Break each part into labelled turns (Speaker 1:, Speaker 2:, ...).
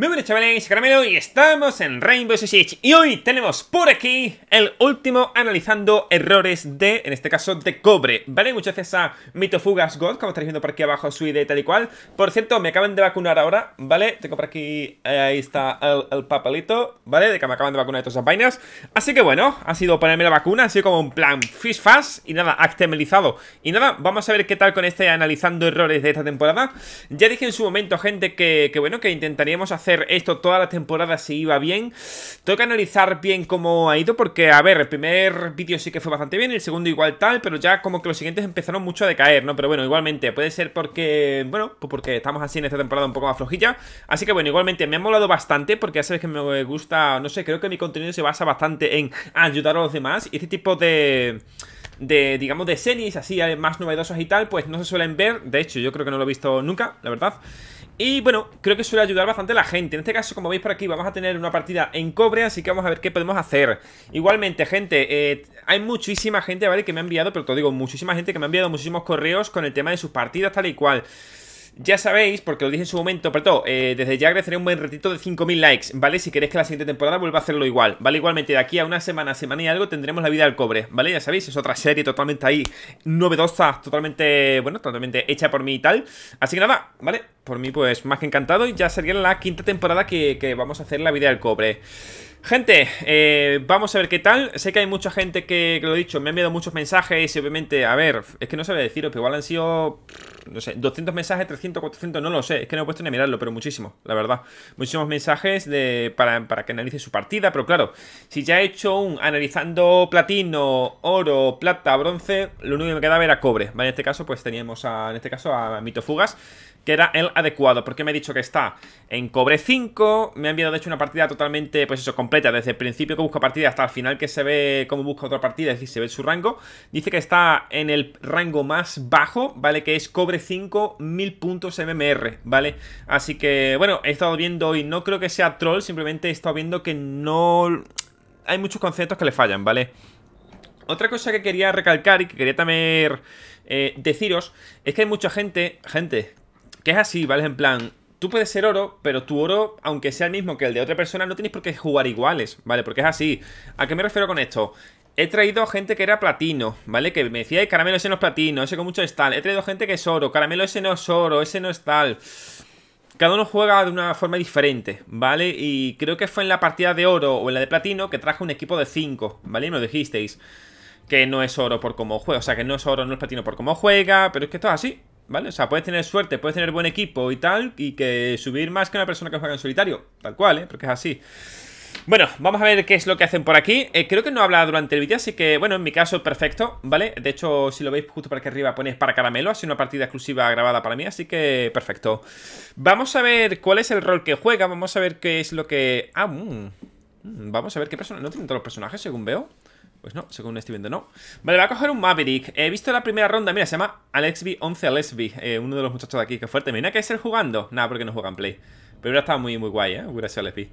Speaker 1: Muy buenas chavales, Caramelo y estamos en Rainbow Six Y hoy tenemos por aquí el último analizando errores de, en este caso, de cobre ¿Vale? Muchas gracias a Mitofugas God, como estáis viendo por aquí abajo, su ID tal y cual Por cierto, me acaban de vacunar ahora, ¿vale? Tengo por aquí, eh, ahí está el, papelito, ¿vale? De que me acaban de vacunar de todas esas vainas Así que bueno, ha sido ponerme la vacuna, ha sido como un plan fish fast Y nada, actemelizado Y nada, vamos a ver qué tal con este analizando errores de esta temporada Ya dije en su momento, gente, que bueno, que intentaríamos hacer esto toda la temporada si iba bien. Tengo que analizar bien cómo ha ido, porque, a ver, el primer vídeo sí que fue bastante bien, el segundo igual tal, pero ya como que los siguientes empezaron mucho a decaer, ¿no? Pero bueno, igualmente, puede ser porque, bueno, pues porque estamos así en esta temporada un poco más flojilla. Así que bueno, igualmente, me ha molado bastante, porque ya sabes que me gusta, no sé, creo que mi contenido se basa bastante en ayudar a los demás y este tipo de de, digamos, de series así eh, más novedosas y tal, pues no se suelen ver. De hecho, yo creo que no lo he visto nunca, la verdad. Y bueno, creo que suele ayudar bastante a la gente. En este caso, como veis por aquí, vamos a tener una partida en cobre, así que vamos a ver qué podemos hacer. Igualmente, gente, eh, hay muchísima gente, ¿vale? Que me ha enviado, pero te digo, muchísima gente que me ha enviado muchísimos correos con el tema de sus partidas tal y cual. Ya sabéis, porque lo dije en su momento, pero todo, eh, desde ya agradeceré un buen retito de 5.000 likes, ¿vale? Si queréis que la siguiente temporada vuelva a hacerlo igual, ¿vale? Igualmente, de aquí a una semana, semana y algo, tendremos la vida al cobre, ¿vale? Ya sabéis, es otra serie totalmente ahí, novedosa, totalmente, bueno, totalmente hecha por mí y tal. Así que nada, ¿vale? Por mí, pues, más que encantado, y ya sería la quinta temporada que, vamos a hacer la vida al cobre. Gente, eh, vamos a ver qué tal. Sé que hay mucha gente que, lo he dicho, me han enviado muchos mensajes y obviamente, a ver, es que no sabía deciros, pero igual han sido no sé, 200 mensajes, 300, 400, no lo sé, es que no he puesto ni a mirarlo, pero muchísimo, la verdad. Muchísimos mensajes de, para, que analice su partida, pero claro, si ya he hecho un analizando platino, oro, plata, bronce, lo único que me quedaba era cobre, ¿vale? En este caso, pues teníamos en este caso a Mitofugas, que era el adecuado, porque me ha dicho que está en cobre 5, me han enviado de hecho una partida totalmente, pues eso, completa, desde el principio que busca partida hasta el final que se ve cómo busca otra partida, es decir, se ve su rango, dice que está en el rango más bajo, ¿vale? Que es cobre 5, 1000 puntos MMR, ¿vale? Así que, bueno, he estado viendo Y no creo que sea troll, simplemente he estado viendo que no... Hay muchos conceptos que le fallan, ¿vale? Otra cosa que quería recalcar y que quería también eh, deciros es que hay mucha gente, gente que es así, ¿vale? En plan, tú puedes ser oro, pero tu oro, aunque sea el mismo que el de otra persona, no tienes por qué jugar iguales, ¿vale? Porque es así. ¿A qué me refiero con esto? He traído gente que era platino, ¿vale? Que me decía, caramelo ese no es platino, ese con mucho es tal. He traído gente que es oro, caramelo ese no es oro, ese no es tal. Cada uno juega de una forma diferente, ¿vale? Y creo que fue en la partida de oro o en la de platino que traje un equipo de 5, ¿vale? Y me dijisteis. Que no es oro por cómo juega, o sea, que no es oro, no es platino por cómo juega, pero es que es así, ¿vale? O sea, puedes tener suerte, puedes tener buen equipo y tal, y que subir más que una persona que juega en solitario, tal cual, ¿eh? Porque es así. Bueno, vamos a ver qué es lo que hacen por aquí eh, Creo que no habla durante el vídeo, así que, bueno, en mi caso, perfecto, ¿vale? De hecho, si lo veis justo por aquí arriba ponéis para caramelo Ha sido una partida exclusiva grabada para mí, así que perfecto Vamos a ver cuál es el rol que juega Vamos a ver qué es lo que... Ah, mm, mm, Vamos a ver qué persona... No tienen todos los personajes, según veo pues no, según estoy viendo, no. Vale, va a coger un Maverick. He visto la primera ronda, mira, se llama Alexby11 Alexby, eh, uno de los muchachos de aquí, que fuerte. Mira que ser jugando. Nada, porque no juegan play. Pero ya estado muy, muy guay, ¿eh? gracias Alexby.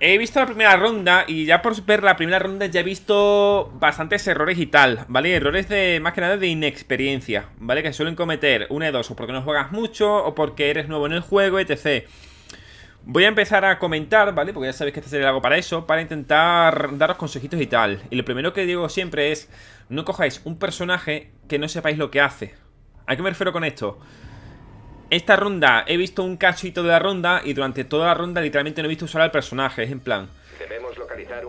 Speaker 1: He visto la primera ronda y ya por ver la primera ronda ya he visto bastantes errores y tal, ¿vale? Errores de más que nada de inexperiencia, ¿vale? Que suelen cometer una de dos, o porque no juegas mucho, o porque eres nuevo en el juego, etc. Voy a empezar a comentar, ¿vale? Porque ya sabéis que esta serie para eso, para intentar daros consejitos y tal. Y lo primero que digo siempre es, no cojáis un personaje que no sepáis lo que hace. ¿A qué me refiero con esto? Esta ronda, he visto un cachito de la ronda y durante toda la ronda literalmente no he visto usar al personaje. Es en plan...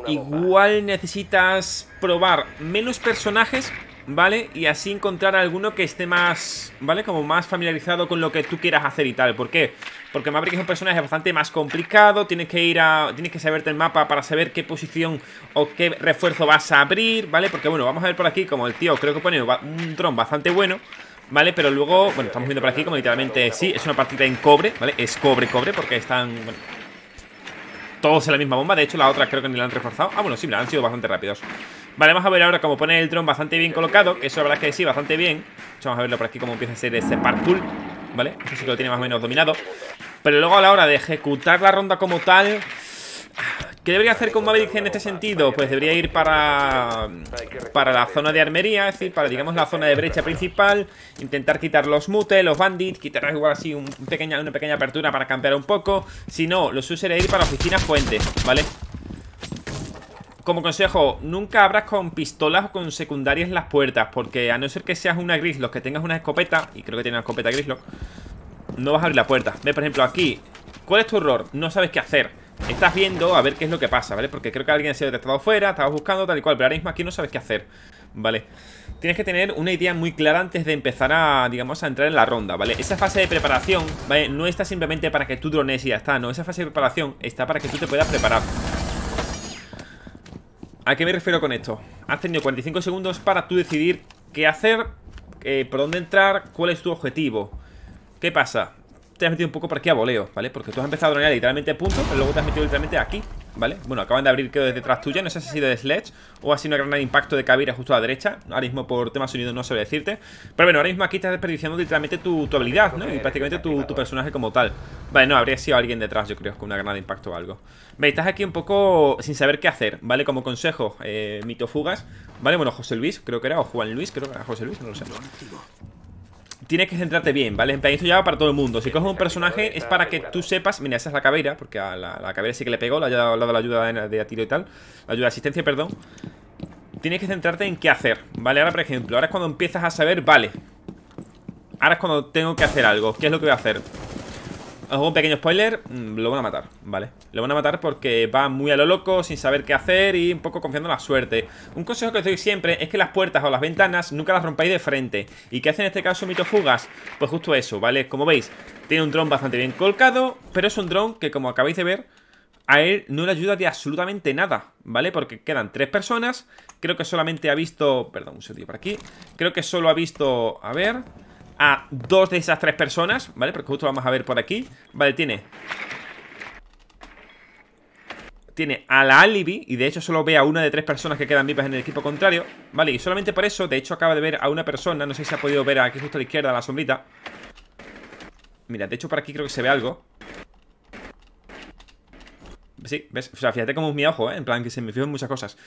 Speaker 1: Igual necesitas probar menos personajes ¿vale? Y así encontrar a alguno que esté más, ¿vale? Como más familiarizado con lo que tú quieras hacer y tal. ¿Por qué? Porque Maverick es un personaje bastante más complicado, tienes que ir a... Tienes que saberte el mapa para saber qué posición o qué refuerzo vas a abrir, ¿vale? Porque bueno, vamos a ver por aquí como el tío creo que pone un dron bastante bueno. ¿Vale? Pero luego, bueno, estamos viendo por aquí como literalmente sí, es una partida en cobre, ¿vale? Es cobre, cobre, porque están, todos en la misma bomba. De hecho, la otra creo que ni la han reforzado. Ah, bueno, sí, la han sido bastante rápidos. Vale, vamos a ver ahora cómo pone el tron bastante bien colocado. Eso la verdad es que sí, bastante bien. Hecho, vamos a verlo por aquí cómo empieza a ser ese parkour. ¿Vale? Eso sí que lo tiene más o menos dominado. Pero luego a la hora de ejecutar la ronda como tal... ¿Qué debería hacer con Maverick en este sentido? Pues debería ir para, para la zona de armería, es decir, para, digamos, la zona de brecha principal, intentar quitar los mutes, los bandits, quitar igual así una pequeña apertura para campear un poco. Si no, lo sería ir para oficinas fuentes, ¿vale? Como consejo, nunca abras con pistolas o con secundarias las puertas, porque a no ser que seas una Grislock, que tengas una escopeta, y creo que tiene una escopeta Grislock, no vas a abrir la puerta. Ve, por ejemplo, aquí, ¿cuál es tu error? No sabes qué hacer. Estás viendo a ver qué es lo que pasa, ¿vale? Porque creo que alguien se ha detectado fuera, estabas buscando tal y cual, pero ahora mismo aquí no sabes qué hacer, ¿vale? Tienes que tener una idea muy clara antes de empezar a, digamos, a entrar en la ronda, ¿vale? Esa fase de preparación, ¿vale? No está simplemente para que tú drones y ya está, no, esa fase de preparación está para que tú te puedas preparar. ¿A qué me refiero con esto? Has tenido 45 segundos para tú decidir qué hacer, eh, por dónde entrar, cuál es tu objetivo. ¿Qué pasa? te has metido un poco por aquí a voleo, ¿vale? Porque tú has empezado a dronear literalmente punto, pero luego te has metido literalmente aquí, ¿vale? Bueno, acaban de abrir, creo, desde detrás tuya. No sé si ha sido de Sledge o ha sido una granada de impacto de Kavira justo a la derecha. Ahora mismo, por temas unidos, no sé decirte. Pero bueno, ahora mismo aquí estás desperdiciando literalmente tu, tu habilidad, ¿no? Y prácticamente tu, personaje como tal. Vale, no, habría sido alguien detrás, yo creo, con una granada de impacto o algo. Veis, estás aquí un poco sin saber qué hacer, ¿vale? Como consejo, eh, mitofugas, ¿vale? Bueno, José Luis, creo que era, o Juan Luis, creo que era José Luis, no lo sé tienes que centrarte bien, ¿vale? En plan, esto ya va para todo el mundo. Si coges un personaje, es para que tú sepas. Mira, esa es la cabera porque a la, cabera sí que le pegó, le ha dado la ayuda de, de y tal. La ayuda de asistencia, perdón. Tienes que centrarte en qué hacer, ¿vale? Ahora, por ejemplo, ahora es cuando empiezas a saber, vale. Ahora es cuando tengo que hacer algo. ¿Qué es lo que voy a hacer? hago un pequeño spoiler, mm, lo van a matar, ¿vale? Lo van a matar porque va muy a lo loco, sin saber qué hacer y un poco confiando en la suerte. Un consejo que os doy siempre es que las puertas o las ventanas nunca las rompáis de frente. ¿Y qué hace en este caso Mitofugas? Pues justo eso, ¿vale? Como veis, tiene un dron bastante bien colcado. pero es un dron que como acabáis de ver, a él no le ayuda de absolutamente nada, ¿vale? Porque quedan tres personas, creo que solamente ha visto... Perdón, un sentido por aquí. Creo que solo ha visto... A ver a dos de esas tres personas, ¿vale? Porque justo vamos a ver por aquí. Vale, tiene... Tiene a la Alibi, y de hecho solo ve a una de tres personas que quedan vivas en el equipo contrario, ¿vale? Y solamente por eso, de hecho acaba de ver a una persona, no sé si ha podido ver aquí justo a la izquierda, la sombrita. Mira, de hecho por aquí creo que se ve algo. Sí, ¿ves? O sea, fíjate cómo es mi ojo, ¿eh? En plan, que se me fijan muchas cosas.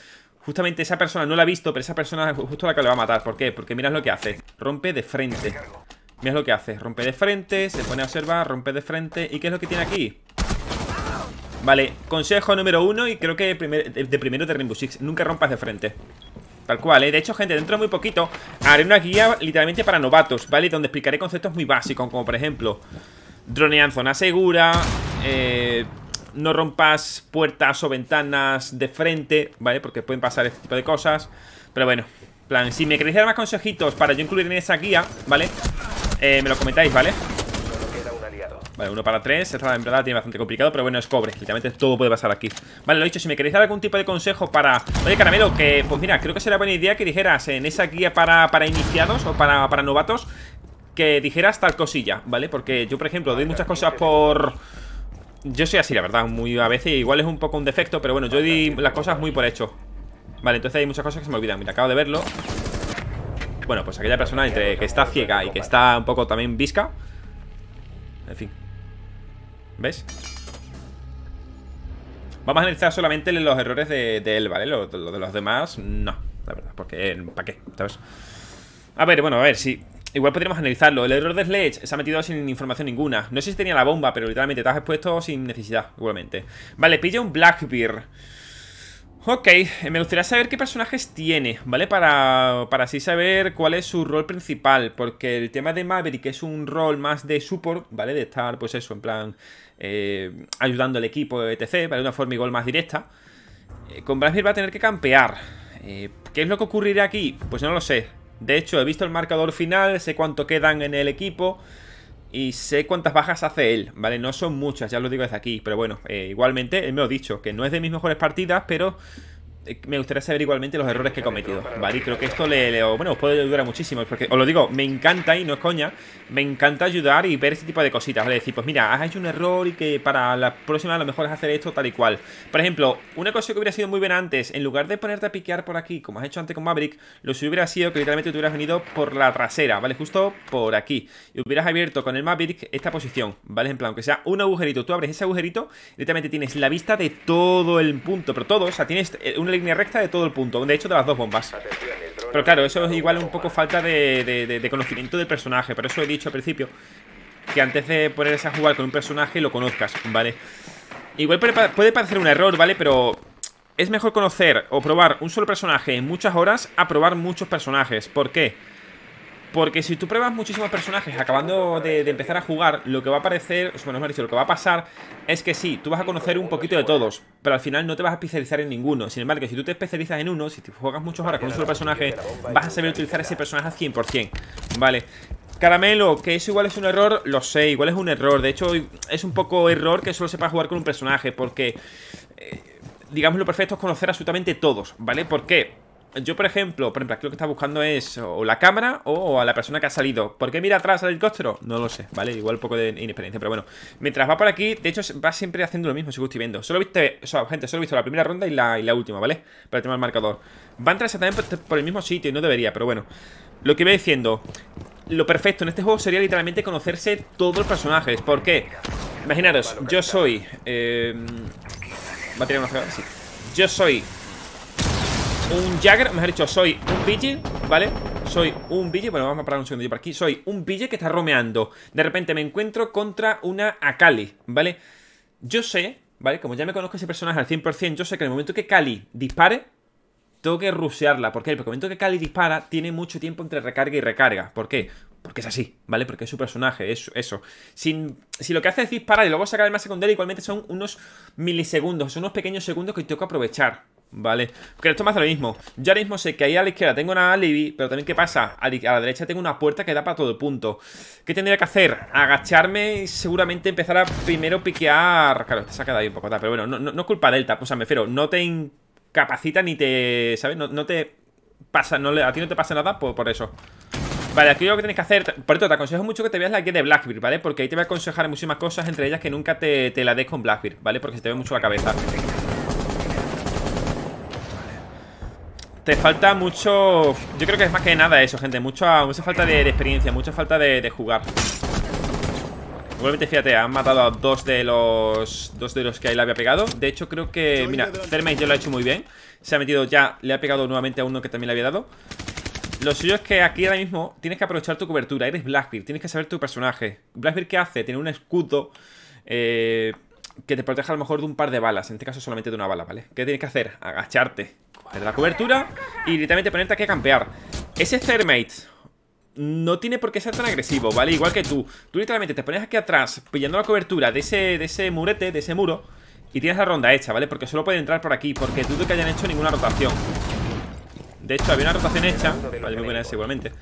Speaker 1: Justamente esa persona no la ha visto, pero esa persona es justo la que le va a matar. ¿Por qué? Porque miras lo que hace. Rompe de frente. Miras lo que hace. Rompe de frente, se pone a observar, rompe de frente. ¿Y qué es lo que tiene aquí? Vale, consejo número uno y creo que de, primero de Rainbow Six. Nunca rompas de frente. Tal cual, ¿eh? De hecho, gente, dentro de muy poquito haré una guía literalmente para novatos, ¿vale? Donde explicaré conceptos muy básicos, como por ejemplo, dronear en zona segura, eh no rompas puertas o ventanas de frente, ¿vale? Porque pueden pasar este tipo de cosas. Pero bueno, plan, si me queréis dar más consejitos para yo incluir en esa guía, ¿vale? Eh, me lo comentáis, ¿vale? Vale, uno para tres, esta en verdad tiene bastante complicado Pero bueno, es cobre, literalmente todo puede pasar aquí Vale, lo he dicho, si me queréis dar algún tipo de consejo para... Oye, Caramelo, que pues mira, creo que sería buena idea que dijeras en esa guía para, iniciados o para, para novatos Que dijeras tal cosilla, ¿vale? Porque yo, por ejemplo, doy muchas cosas por yo soy así, la verdad, muy a veces igual es un poco un defecto, pero bueno, yo di las cosas muy por hecho. Vale, entonces hay muchas cosas que se me olvidan. Mira, acabo de verlo. Bueno, pues aquella persona entre que está ciega y que está un poco también visca. En fin. ¿Ves? Vamos a analizar solamente los errores de, él, ¿vale? Lo, de los demás, no, la verdad, porque ¿para qué? ¿Sabes? A ver, bueno, a ver, si Igual podríamos analizarlo. El error de Sledge se ha metido sin información ninguna. No sé si tenía la bomba, pero literalmente te has expuesto sin necesidad, igualmente. Vale, pilla un Blackbeard. Ok, eh, me gustaría saber qué personajes tiene, ¿vale? Para, para así saber cuál es su rol principal, porque el tema de Maverick es un rol más de support, ¿vale? De estar, pues eso, en plan, eh, ayudando al equipo, etc., ¿vale? De una forma igual más directa. Eh, con Blackbeard va a tener que campear. ¿Qué es lo que ocurrirá aquí? Pues no lo sé. De hecho, he visto el marcador final, sé cuánto quedan en el equipo y sé cuántas bajas hace él, ¿vale? No son muchas, ya lo digo desde aquí, pero bueno, eh, igualmente, él me lo ha dicho, que no es de mis mejores partidas, pero eh, me gustaría saber igualmente los errores que he cometido, ¿vale? creo que esto le, bueno, os puede ayudar muchísimo, porque os lo digo, me encanta y no es coña, me encanta ayudar y ver este tipo de cositas, ¿vale? Decir, pues mira, has hecho un error y que para la próxima a lo mejor es hacer esto tal y cual. Por ejemplo, una cosa que hubiera sido muy bien antes, en lugar de ponerte a piquear por aquí, como has hecho antes con Maverick, lo que hubiera sido que literalmente te hubieras venido por la trasera, ¿vale? Justo por aquí. Y hubieras abierto con el Maverick esta posición, ¿vale? En plan, Aunque sea un agujerito, tú abres ese agujerito, Directamente tienes la vista de todo el punto, pero todo, o sea, tienes eh, un línea recta de todo el punto. De hecho, de las dos bombas. Pero claro, eso es igual un poco falta de, conocimiento del personaje. Por eso he dicho al principio que antes de ponerse a jugar con un personaje lo conozcas, ¿vale? Igual puede parecer un error, ¿vale? Pero es mejor conocer o probar un solo personaje en muchas horas a probar muchos personajes. ¿Por qué? Porque si tú pruebas muchísimos personajes acabando de, empezar a jugar, lo que va a parecer, bueno, lo que va a pasar es que sí, tú vas a conocer un poquito de todos, pero al final no te vas a especializar en ninguno. Sin embargo, si tú te especializas en uno, si te juegas muchos horas con un solo personaje, vas a saber utilizar ese personaje al 100%. Vale. Caramelo, que eso igual es un error, lo sé, igual es un error. De hecho, es un poco error que solo sepas jugar con un personaje, porque... Eh, digamos lo perfecto es conocer absolutamente todos, ¿vale? ¿Por qué? yo, por ejemplo, por ejemplo, aquí lo que está buscando es o la cámara o a la persona que ha salido. ¿Por qué mira atrás al helicóptero? No lo sé, ¿vale? Igual un poco de inexperiencia, pero bueno. Mientras va por aquí, de hecho, va siempre haciendo lo mismo, según estoy viendo. Solo viste, o sea, gente, solo he visto la primera ronda y la, y la última, ¿vale? Para el tema marcador. Va a entrar exactamente por, el mismo sitio y no debería, pero bueno. Lo que iba diciendo, lo perfecto en este juego sería literalmente conocerse todos los personajes. ¿Por qué? Imaginaros, yo soy... Eh, va a tirar una sí. Yo soy un Jagger Mejor dicho, soy un Vigil, ¿vale? Soy un Vigil, bueno, vamos a parar un segundo yo por aquí Soy un Vigil que está romeando De repente me encuentro contra una Akali, ¿vale? Yo sé, ¿vale? Como ya me conozco ese personaje al 100% Yo sé que en el momento que Kali dispare Tengo que rusearla, ¿por qué? Porque en el momento que Kali dispara Tiene mucho tiempo entre recarga y recarga ¿Por qué? porque es así, ¿vale? Porque es su personaje, es eso. Si, si lo que hace es disparar y luego sacar el más secundario, igualmente son unos milisegundos, son unos pequeños segundos que tengo que aprovechar, ¿vale? Porque esto me hace lo mismo. Yo ahora mismo sé que ahí a la izquierda tengo una alibi, pero también ¿qué pasa? A la derecha tengo una puerta que da para todo el punto. ¿Qué tendría que hacer? Agacharme y seguramente empezar a primero piquear... Claro, te se ha quedado ahí un poco, pero bueno, no, culpa de Delta, o sea, me refiero, no te incapacita ni te... ¿Sabes? No, te pasa, no, a ti no te pasa nada por eso. Vale, aquí lo que tienes que hacer Por esto te aconsejo mucho que te veas la guía de Blackbeard, ¿vale? Porque ahí te voy a aconsejar muchísimas cosas Entre ellas que nunca te, la des con Blackbeard, ¿vale? Porque se te ve mucho la cabeza te falta mucho... Yo creo que es más que nada eso, gente. Mucha, mucha falta de, experiencia, mucha falta de, jugar. Igualmente, fíjate, han matado a dos de los dos de los que ahí le había pegado. De hecho, creo que... Mira, Thermite yo lo ha hecho muy bien. Se ha metido ya, le ha pegado nuevamente a uno que también le había dado. Lo suyo es que aquí ahora mismo tienes que aprovechar tu cobertura. Eres Blackbeard, tienes que saber tu personaje. Blackbeard, ¿qué hace? Tiene un escudo eh, que te proteja a lo mejor de un par de balas. En este caso solamente de una bala, ¿vale? ¿Qué tienes que hacer? Agacharte, Desde la cobertura y literalmente ponerte aquí a campear. Ese Thermate no tiene por qué ser tan agresivo, ¿vale? Igual que tú. Tú literalmente te pones aquí atrás pillando la cobertura de ese, de ese murete, de ese muro. Y tienes la ronda hecha, ¿vale? Porque solo puede entrar por aquí Porque dudo que hayan hecho ninguna rotación de hecho, había una rotación hecha Vale, muy buena igualmente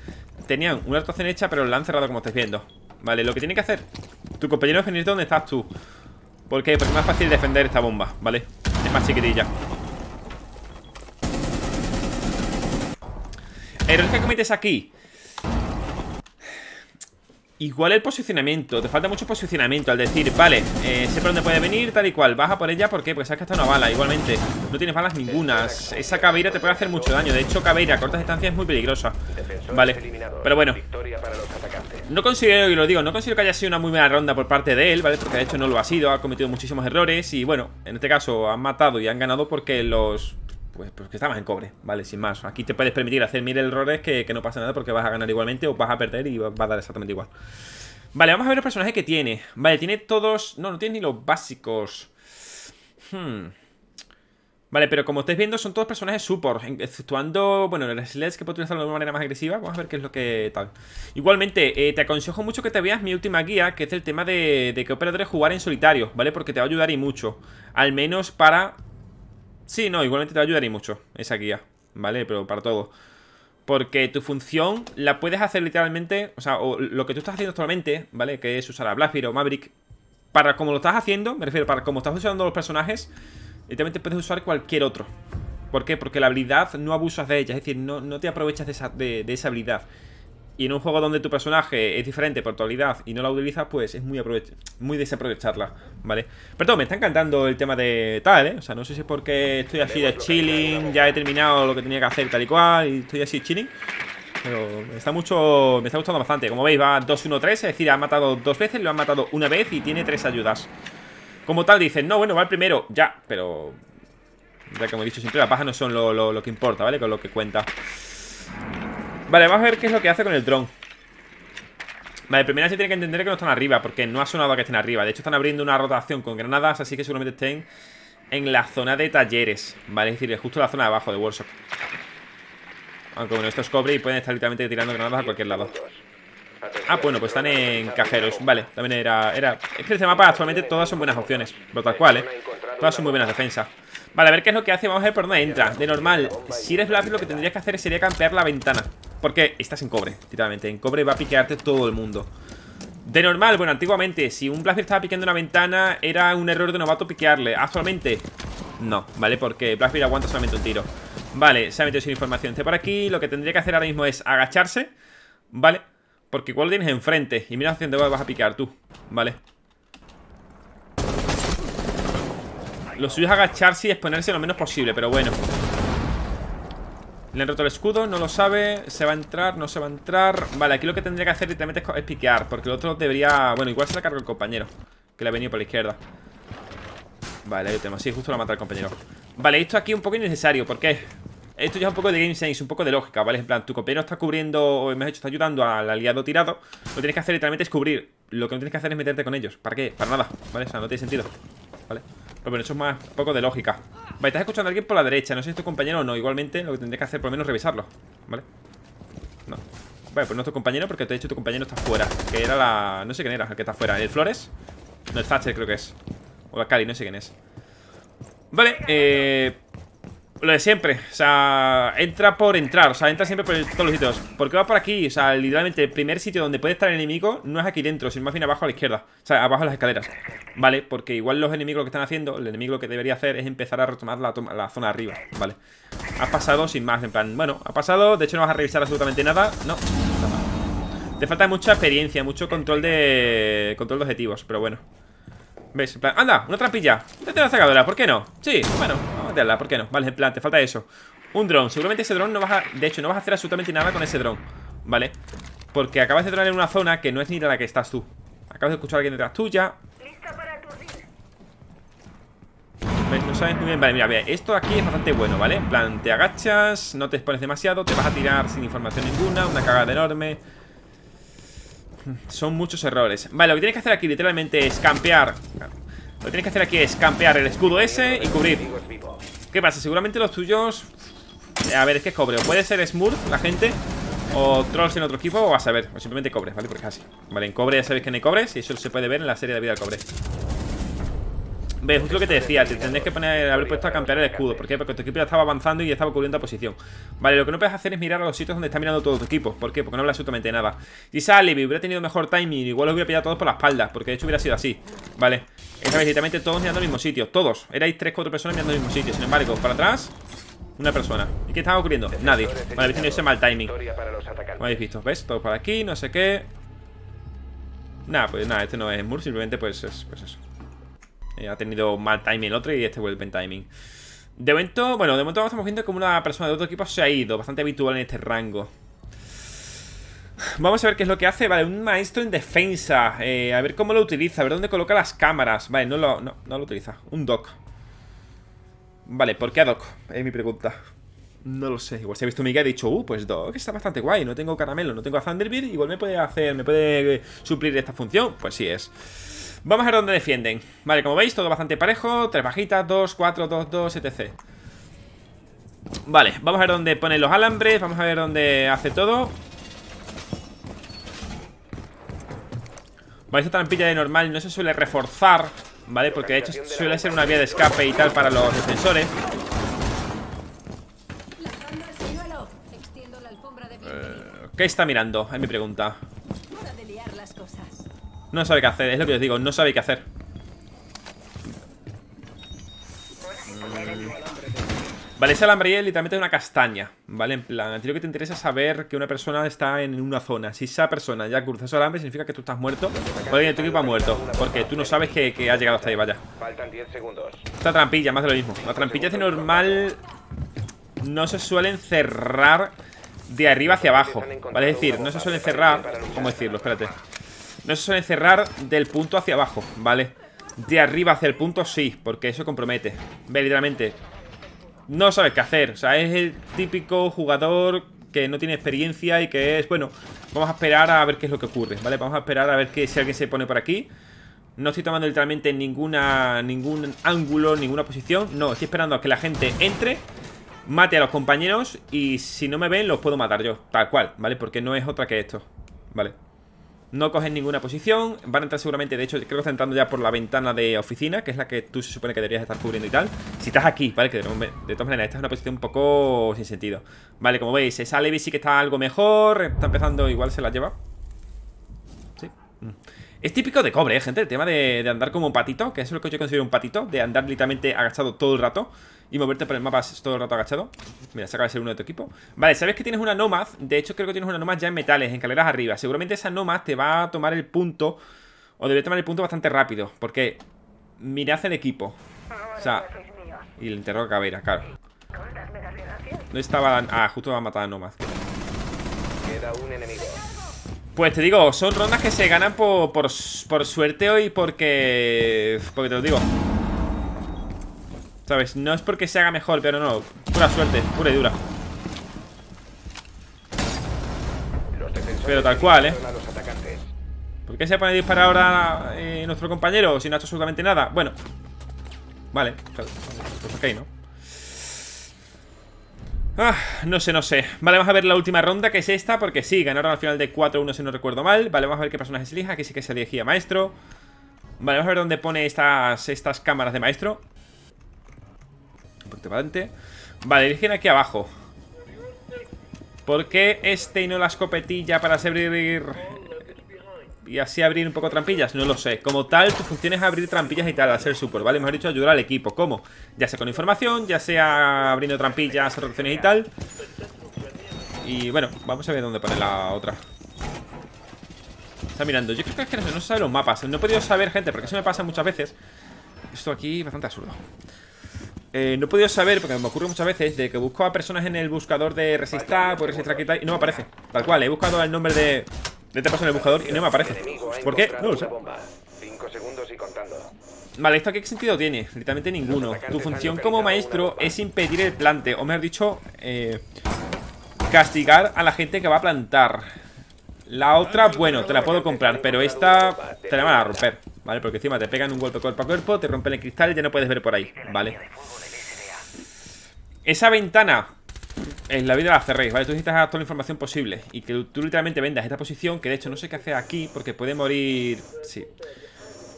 Speaker 1: Tenían una rotación hecha, pero la han cerrado como estáis viendo Vale, lo que tiene que hacer Tu compañero es dónde donde estás tú ¿Por qué? Porque es más fácil defender esta bomba, ¿vale? Es más chiquitilla Error que cometes aquí Igual el posicionamiento, te falta mucho posicionamiento Al decir, vale, eh, sé por dónde puede venir Tal y cual, baja por ella, ¿por qué? Porque sabes que está una bala Igualmente, no tienes balas ningunas Esa cabeira te puede hacer mucho daño, de hecho cabeira A cortas distancias es muy peligrosa Vale, pero bueno No considero, y lo digo, no considero que haya sido una muy mala ronda Por parte de él, ¿vale? Porque de hecho no lo ha sido Ha cometido muchísimos errores y bueno, en este caso Han matado y han ganado porque los pues, pues, que que más en cobre, ¿vale? Sin más. Aquí te puedes permitir hacer mil errores que, no pasa nada porque vas a ganar igualmente o vas a perder y va a dar exactamente igual. Vale, vamos a ver los personajes que tiene. Vale, tiene todos... No, no tiene ni los básicos. Hmm. Vale, pero como estáis viendo, son todos personajes support, exceptuando, bueno, las Sledge que puedo utilizarlo de una manera más agresiva. Vamos a ver qué es lo que tal. Igualmente, eh, te aconsejo mucho que te veas mi última guía, que es el tema de, de qué operadores jugar en solitario, ¿vale? Porque te va a ayudar y mucho. Al menos para Sí, no, igualmente te va mucho esa guía, ¿vale? Pero para todo. Porque tu función la puedes hacer literalmente, o sea, o lo que tú estás haciendo actualmente, ¿vale? Que es usar a Blackbeard o Maverick, para como lo estás haciendo, me refiero, para como estás usando los personajes, literalmente puedes usar cualquier otro. ¿Por qué? Porque la habilidad no abusas de ella, es decir, no, no te aprovechas de esa, de esa habilidad. Y en un juego donde tu personaje es diferente por actualidad y no la utilizas, pues es muy, desaprovecharla, ¿vale? Pero me está encantando el tema de tal, ¿eh? O sea, no sé si es porque estoy así de chilling, ya he terminado lo que tenía que hacer tal y cual, y estoy así chilling. Pero me está mucho. Me está gustando bastante. Como veis, va 2-1-3, es decir, ha matado dos veces, lo ha matado una vez y tiene tres ayudas. Como tal, dicen, no, bueno, va el primero, ya, pero. Ya como he dicho siempre, las bajas no son lo, lo que importa, ¿vale? Con lo que cuenta. Vale, vamos a ver qué es lo que hace con el dron Vale, primero se tiene que entender que no están arriba Porque no ha sonado que estén arriba De hecho están abriendo una rotación con granadas Así que seguramente estén en la zona de talleres Vale, es decir, justo la zona de abajo de Warsaw Aunque bueno, esto es cobre y pueden estar literalmente tirando granadas a cualquier lado Ah, bueno, pues están en cajeros Vale, también era... era... Es que este mapa actualmente todas son buenas opciones Pero tal cual, ¿eh? Todas son muy buenas defensas Vale, a ver qué es lo que hace Vamos a ver por dónde entra De normal, si eres Black lo que tendrías que hacer sería campear la ventana porque estás en cobre, literalmente En cobre va a piquearte todo el mundo De normal, bueno, antiguamente Si un Blasphere estaba piqueando una ventana Era un error de novato piquearle Actualmente, no, ¿vale? Porque Blasphere aguanta solamente un tiro Vale, se ha metido sin información Este por aquí lo que tendría que hacer ahora mismo es agacharse ¿Vale? Porque igual tienes enfrente Y mira hacia dónde vas a piquear tú ¿Vale? Lo suyo es agacharse y exponerse lo menos posible Pero bueno le han roto el escudo, no lo sabe Se va a entrar, no se va a entrar Vale, aquí lo que tendría que hacer literalmente es piquear Porque el otro debería... Bueno, igual se la carga el compañero Que le ha venido por la izquierda Vale, ahí lo tenemos Sí, justo la mata el compañero Vale, esto aquí un poco innecesario ¿Por qué? Esto ya es un poco de game sense, un poco de lógica, ¿vale? En plan, tu compañero está cubriendo, o mejor dicho, está ayudando al aliado tirado Lo tienes que hacer literalmente es cubrir Lo que no tienes que hacer es meterte con ellos ¿Para qué? Para nada, ¿vale? O sea, no tiene sentido ¿Vale? vale pues bueno, eso es más poco de lógica. Vale, estás escuchando a alguien por la derecha. No sé si es tu compañero o no. Igualmente, lo que tendré que hacer por lo menos es revisarlo. ¿Vale? No. Vale, pues no es tu compañero porque te he dicho tu compañero está fuera. Que era la. No sé quién era, el que está fuera. ¿El Flores? No, el Thatcher creo que es. O la Cali, no sé quién es. Vale, eh. Lo de siempre, o sea, entra por entrar, o sea, entra siempre por todos los sitios Porque va por aquí, o sea, literalmente el primer sitio donde puede estar el enemigo no es aquí dentro, sino más bien abajo a la izquierda O sea, abajo a las escaleras, ¿vale? Porque igual los enemigos lo que están haciendo, el enemigo lo que debería hacer es empezar a retomar la, la zona arriba, ¿vale? Ha pasado sin más, en plan, bueno, ha pasado, de hecho no vas a revisar absolutamente nada No, Te falta mucha experiencia, mucho control de... control de objetivos, pero bueno ¿Ves? plan, anda, una trampilla Vete la sacadora, ¿por qué no? Sí, bueno, vamos meterla, ¿por qué no? Vale, en plan, te falta eso Un dron, seguramente ese dron no vas a... De hecho, no vas a hacer absolutamente nada con ese dron ¿Vale? Porque acabas de entrar en una zona que no es ni la que estás tú Acabas de escuchar a alguien detrás tuya ¿Ves? No sabes muy bien Vale, mira, mira, esto aquí es bastante bueno, ¿vale? En agachas, no te expones demasiado Te vas a tirar sin información ninguna Una cagada enorme son muchos errores Vale, lo que tienes que hacer aquí literalmente es campear Lo que tienes que hacer aquí es campear el escudo ese y cubrir ¿Qué pasa? Seguramente los tuyos... A ver, es que es cobre, o puede ser Smurf, la gente O Trolls en otro equipo, o vas a ver O simplemente cobre, ¿vale? Porque es así Vale, en cobre ya sabéis que no hay cobres Y eso se puede ver en la serie de vida del cobre ¿Ves? Justo lo que te decía, te tendrías que poner, haber puesto a campear el escudo. ¿Por qué? Porque tu equipo ya estaba avanzando y ya estaba cubriendo la posición. Vale, lo que no puedes hacer es mirar a los sitios donde está mirando todo tu equipo. ¿Por qué? Porque no habla absolutamente nada. Si sale, hubiera tenido mejor timing, igual los hubiera pillado todos por la espalda. Porque de hecho hubiera sido así. Vale. esa vez todos mirando al mismo sitio. Todos. Erais 3-4 personas mirando al mismo sitio. Sin embargo, para atrás, una persona. ¿Y qué estaba ocurriendo? Nadie. Vale, habéis tenido ese mal timing. Como habéis visto, ¿ves? Todo por aquí, no sé qué. Nada, pues nada, este no es Mur, simplemente pues, es, pues eso. Eh, ha tenido mal timing el otro y este vuelve en timing. De momento, bueno, de momento estamos viendo como una persona de otro equipo se ha ido. Bastante habitual en este rango. Vamos a ver qué es lo que hace. Vale, un maestro en defensa. Eh, a ver cómo lo utiliza, a ver dónde coloca las cámaras. Vale, no lo, utiliza. Un doc. Vale, ¿por qué a doc? Es mi pregunta. No lo sé. Igual si ha visto un Miguel y he dicho, uh, pues Doc está bastante guay. No tengo caramelo, no tengo a Thunderbird. Igual me puede hacer, me puede eh, suplir esta función. Pues sí es. Vamos a ver dónde defienden Vale, como veis, todo bastante parejo Tres bajitas, dos, cuatro, dos, dos, etc Vale, vamos a ver dónde pone los alambres Vamos a ver dónde hace todo Vale, esta trampilla de normal no se suele reforzar ¿Vale? Porque de hecho suele ser una vía de escape y tal para los defensores eh, ¿Qué está mirando? Es mi pregunta no sabe qué hacer, es lo que os digo, no sabe qué hacer mm. Vale, ese alambre y él literalmente una castaña Vale, en plan, lo que te interesa saber que una persona está en una zona Si esa persona ya cruza ese alambre, significa que tú estás muerto O alguien tu equipo ha muerto Porque tú no sabes que, ha llegado hasta ahí, vaya Faltan 10 segundos Esta trampilla, más de lo mismo La trampilla de normal No se suelen cerrar de arriba hacia abajo Vale, es decir, no se suelen cerrar ¿Cómo decirlo? Espérate no se suelen cerrar del punto hacia abajo, ¿vale? De arriba hacia el punto sí, porque eso compromete. Ve, literalmente. No sabes qué hacer. O sea, es el típico jugador que no tiene experiencia y que es, bueno, vamos a esperar a ver qué es lo que ocurre, ¿vale? Vamos a esperar a ver si alguien se pone por aquí. No estoy tomando literalmente ninguna, ningún ángulo, ninguna posición. No, estoy esperando a que la gente entre, mate a los compañeros y si no me ven los puedo matar yo, tal cual, ¿vale? Porque no es otra que esto, ¿vale? No cogen ninguna posición. Van a entrar seguramente, de hecho, creo que están entrando ya por la ventana de oficina, que es la que tú se supone que deberías estar cubriendo y tal. Si estás aquí, ¿vale? Que de, de todas maneras, esta es una posición un poco sin sentido. Vale, como veis, esa Levi sí que está algo mejor. Está empezando, igual se la lleva. Mm. Es típico de cobre, ¿eh, gente, el tema de, andar como un patito, que es lo que yo considero un patito, de andar literalmente agachado todo el rato y moverte por el mapa todo el rato agachado. Mira, saca de ser uno de tu equipo. Vale, sabes que tienes una Nomad, de hecho creo que tienes una Nomad ya en metales, en escaleras arriba. Seguramente esa Nomad te va a tomar el punto, o debe tomar el punto bastante rápido, porque mirad el equipo. O sea, y le interroga cabera, claro. No estaba... Ah, justo va a matar a Nomad. Queda un enemigo. Pues te digo, son rondas que se ganan por, por, suerte hoy porque... Porque te lo digo ¿Sabes? No es porque se haga mejor, pero no Pura suerte, pura y dura Pero tal cual, ¿eh? ¿Por qué se pone a disparar ahora eh, nuestro compañero si no ha hecho absolutamente nada? Bueno Vale, pues ok, ¿no? Ah, no sé, no sé. Vale, vamos a ver la última ronda, que es esta, porque sí, ganaron al final de 4-1 si no recuerdo mal. Vale, vamos a ver qué personaje se elija, que sí que se elegía maestro. Vale, vamos a ver dónde pone estas, estas cámaras de maestro. Un poquito para adelante. Vale, dirigen aquí abajo. ¿Por qué este y no la escopetilla para servir y así abrir un poco trampillas? No lo sé. Como tal, tu función es abrir trampillas y tal, hacer support, ¿vale? Mejor dicho, ayudar al equipo. ¿Cómo? Ya sea con información, ya sea abriendo trampillas, rotaciones y tal. Y bueno, vamos a ver dónde pone la otra. Está mirando. Yo creo que es que no, se sabe los mapas. No he podido saber, gente, porque eso me pasa muchas veces. Esto aquí es bastante absurdo. Eh, no he podido saber, porque me ocurre muchas veces, de que busco a personas en el buscador de resistar, por resistar y no me aparece. Tal cual, he buscado el nombre de te paso en el buscador y no me aparece. ¿Por qué? No lo sé. Vale, ¿esto qué sentido tiene? Literalmente ninguno. Tu función como maestro es impedir el plante. O me has dicho, eh, castigar a la gente que va a plantar. La otra, bueno, te la puedo comprar, pero esta te la van a romper. ¿Vale? Porque encima te pegan un golpe cuerpo a cuerpo, te rompen el cristal y ya no puedes ver por ahí. ¿Vale? Esa ventana en la vida la cerréis, ¿vale? Tú necesitas toda la información posible y que tú literalmente vendas esta posición, que de hecho no sé qué hacer aquí porque puede morir... Sí.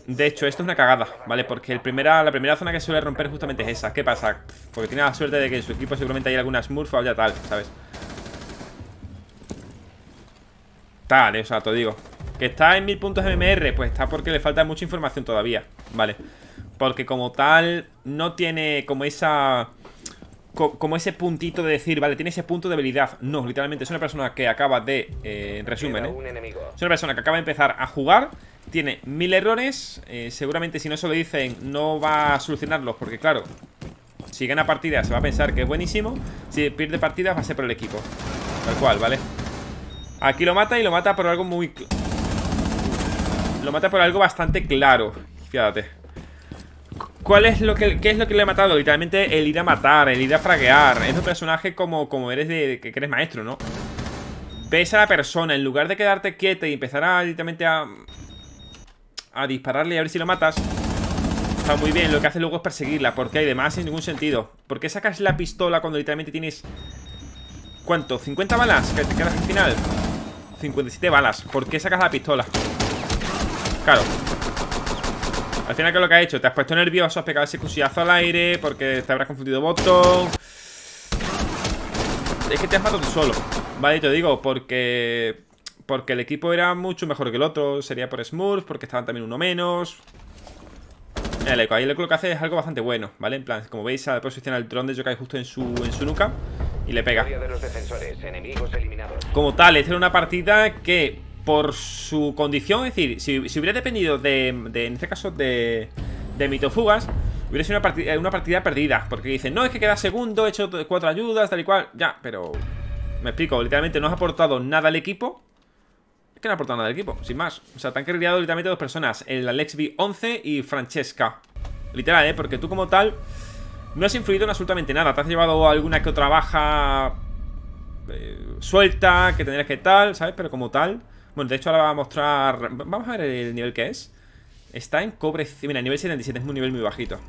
Speaker 1: De hecho, esto es una cagada, ¿vale? Porque el primera, la primera zona que suele romper justamente es esa. ¿Qué pasa? Porque tiene la suerte de que en su equipo seguramente hay alguna smurf o ya tal, ¿sabes? Tal, eh, o sea, te digo. ¿Que está en 1000 puntos MMR? Pues está porque le falta mucha información todavía, ¿vale? Porque como tal, no tiene como esa como ese puntito de decir, vale, tiene ese punto de habilidad. No, literalmente es una persona que acaba de. en eh, resumen, ¿eh? Es una persona que acaba de empezar a jugar. Tiene mil errores. Eh, seguramente si no se lo dicen, no va a solucionarlos. Porque, claro, si gana partidas se va a pensar que es buenísimo. Si pierde partidas va a ser por el equipo. Tal cual, ¿vale? Aquí lo mata y lo mata por algo muy. Lo mata por algo bastante claro. Fíjate. ¿Cuál es lo que, qué es lo que le ha matado? Literalmente el ir a matar, el ir a fraguear. Es un personaje como, como eres de que eres maestro, ¿no? Ves a la persona, en lugar de quedarte quieta y empezar a literalmente a, a dispararle y a ver si lo matas. Está muy bien, lo que hace luego es perseguirla, porque hay demás sin ningún sentido. ¿Por qué sacas la pistola cuando literalmente tienes... ¿Cuánto? ¿50 balas? Que te quedas al final. 57 balas. ¿Por qué sacas la pistola? Claro, al final, ¿qué es lo que has hecho? Te has puesto nervioso, has pegado ese cuchillazo al aire Porque te habrás confundido botón Es que te has matado tú solo Vale, te digo, porque... Porque el equipo era mucho mejor que el otro Sería por Smurf, porque estaban también uno menos el eco. Ahí el eco lo que hace es algo bastante bueno, ¿vale? En plan, como veis, posicionado el dron de cae justo en su, en su nuca y le pega. Como tal, es era una partida que por su condición, es decir, si, hubiera dependido de, en este caso, de, de mitofugas, hubiera sido eh, una partida, perdida. Porque dicen, no, es que queda segundo, he hecho cuatro ayudas, tal y cual. Ya, pero... Me explico, literalmente no has aportado nada al equipo. Es que no ha aportado nada al equipo, sin más. O sea, te han literalmente dos personas, el Alexby 11 y Francesca. Literal, ¿eh? Porque tú como tal no has influido en absolutamente nada. Te has llevado alguna que otra baja eh, suelta, que tendrías que tal, ¿sabes? Pero como tal... Bueno, de hecho ahora va a mostrar... Vamos a ver el nivel que es. Está en cobre... Mira, nivel 77 es un nivel muy bajito.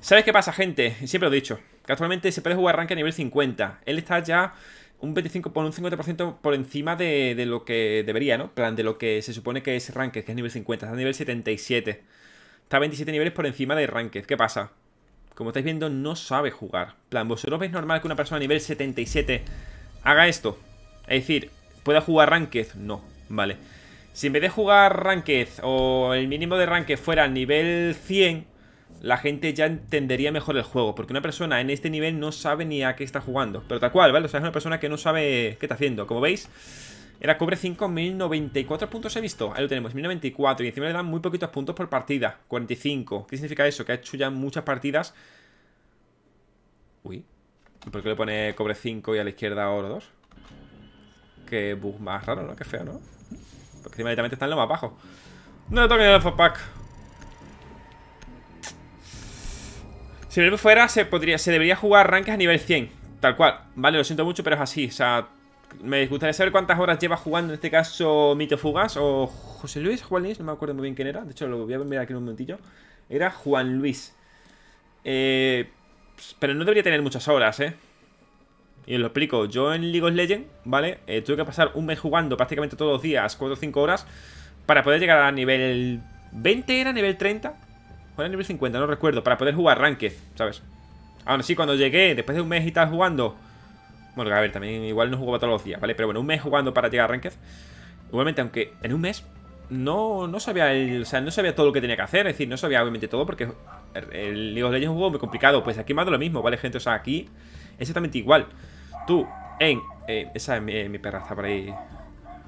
Speaker 1: ¿Sabes qué pasa, gente? Siempre lo he dicho. Que actualmente se puede jugar rank a nivel 50. Él está ya un 25 por un 50% por encima de, lo que debería, ¿no? plan, de lo que se supone que es ranked, que es nivel 50. Está a nivel 77. Está a 27 niveles por encima de ranked. ¿Qué pasa? Como estáis viendo, no sabe jugar. plan, ¿vosotros veis normal que una persona a nivel 77 haga esto? Es decir, ¿Pueda jugar Ranked? No, vale. Si en vez de jugar Ranked o el mínimo de Ranked fuera nivel 100, la gente ya entendería mejor el juego. Porque una persona en este nivel no sabe ni a qué está jugando. Pero tal cual, ¿vale? O sea, es una persona que no sabe qué está haciendo. Como veis, era cobre 5, 1094 puntos he visto. Ahí lo tenemos, 1094. Y encima le dan muy poquitos puntos por partida. 45. ¿Qué significa eso? Que ha hecho ya muchas partidas. Uy. ¿Por qué le pone cobre 5 y a la izquierda oro 2? Que bug más raro, ¿no? Qué feo, ¿no? Porque encima directamente está en lo más bajo. No le toque el alpha Si el fuera, se, podría, se debería jugar ranques a nivel 100. Tal cual. Vale, lo siento mucho, pero es así. O sea, me gustaría saber cuántas horas lleva jugando, en este caso, Mito Fugas o José Luis, Juan Luis, no me acuerdo muy bien quién era. De hecho, lo voy a ver aquí en un momentillo. Era Juan Luis. Eh, pero no debería tener muchas horas, ¿eh? Y os lo explico, yo en League of Legends, ¿vale? Eh, tuve que pasar un mes jugando prácticamente todos los días, 4 o 5 horas, para poder llegar a nivel 20, era nivel 30, o era nivel 50, no recuerdo, para poder jugar Ranked, ¿sabes? Aún así, cuando llegué, después de un mes y tal jugando, bueno, a ver, también igual no jugaba todos los días, ¿vale? Pero bueno, un mes jugando para llegar a Ranked, igualmente, aunque en un mes no, no sabía el, o sea, no sabía todo lo que tenía que hacer, es decir, no sabía obviamente todo porque el League of Legends es un juego muy complicado, pues aquí más lo mismo, ¿vale, gente? O sea, aquí Exactamente igual. Tú, en... Eh, esa es eh, mi, perra, está por ahí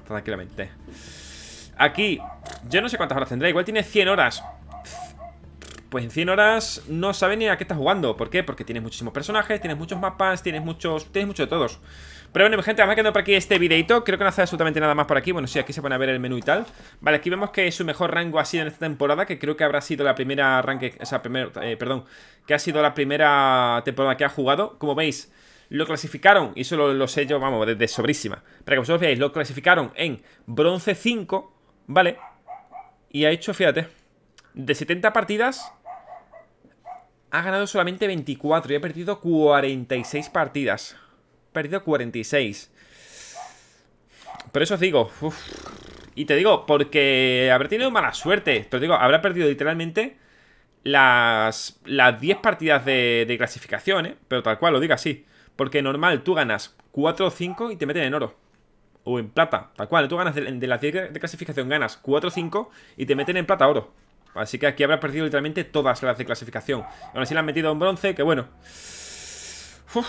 Speaker 1: tranquilamente. Aquí, yo no sé cuántas horas tendré igual tiene 100 horas. Pues en 100 horas no sabe ni a qué está jugando. ¿Por qué? Porque tienes muchísimos personajes, tienes muchos mapas, tienes muchos... Tienes mucho de todos. Pero bueno, gente, vamos a quedar por aquí este videito Creo que no hace absolutamente nada más por aquí Bueno, sí, aquí se pone a ver el menú y tal Vale, aquí vemos que su mejor rango ha sido en esta temporada Que creo que habrá sido la primera O sea, eh, perdón Que ha sido la primera temporada que ha jugado Como veis, lo clasificaron, y eso lo, sé yo, vamos, desde sobrísima Para que vosotros veáis, lo clasificaron en bronce 5 Vale Y ha hecho, fíjate De 70 partidas ha ganado solamente 24 y ha perdido 46 partidas perdido 46. Por eso os digo. Y te digo, porque habrá tenido mala suerte. pero digo, habrá perdido literalmente las, las 10 partidas de, clasificación, ¿eh? Pero tal cual, lo diga así. Porque normal, tú ganas 4 o 5 y te meten en oro. O en plata, tal cual. Tú ganas de, las 10 de clasificación, ganas 4 o 5 y te meten en plata oro. Así que aquí habrá perdido literalmente todas las de clasificación. Aún así le han metido en bronce, que bueno. Uf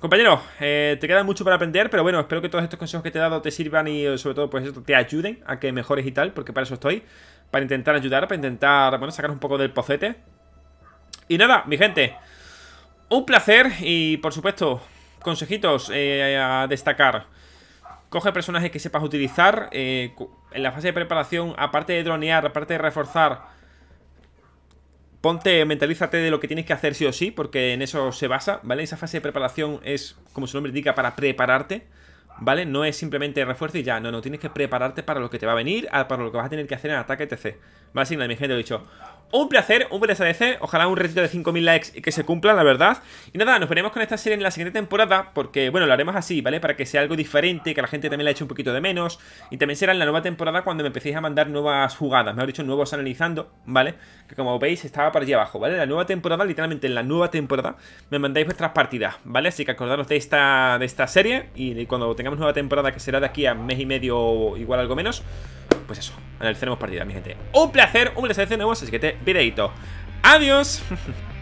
Speaker 1: compañeros eh, te queda mucho para aprender, pero bueno, espero que todos estos consejos que te he dado te sirvan y eh, sobre todo pues te ayuden a que mejores y tal, porque para eso estoy, para intentar ayudar, para intentar, bueno, sacar un poco del pocete. Y nada, mi gente, un placer y por supuesto, consejitos eh, a destacar. Coge personajes que sepas utilizar, en la fase de preparación, aparte de dronear, aparte de reforzar Ponte, mentalízate de lo que tienes que hacer sí o sí, porque en eso se basa, ¿vale? Esa fase de preparación es, como su nombre indica, para prepararte, ¿vale? No es simplemente refuerzo y ya, no, no, tienes que prepararte para lo que te va a venir, para lo que vas a tener que hacer en ataque, etc. ¿Vale? Sin la imagen te lo he dicho un placer, un placer PSDC, ojalá un ratito de 5000 likes y que se cumpla, la verdad. Y nada, nos veremos con esta serie en la siguiente temporada, porque, bueno, lo haremos así, ¿vale? Para que sea algo diferente, que la gente también la hecho un poquito de menos. Y también será en la nueva temporada cuando me empecéis a mandar nuevas jugadas, Me mejor dicho, nuevos analizando, ¿vale? Que como veis, estaba por allí abajo, ¿vale? La nueva temporada, literalmente en la nueva temporada, me mandáis vuestras partidas, ¿vale? Así que acordaros de esta, de esta serie y cuando tengamos nueva temporada, que será de aquí a mes y medio, O igual algo menos pues eso, analizaremos partida, mi gente. Un placer, un placer de nuevo, así que te videito. ¡Adiós!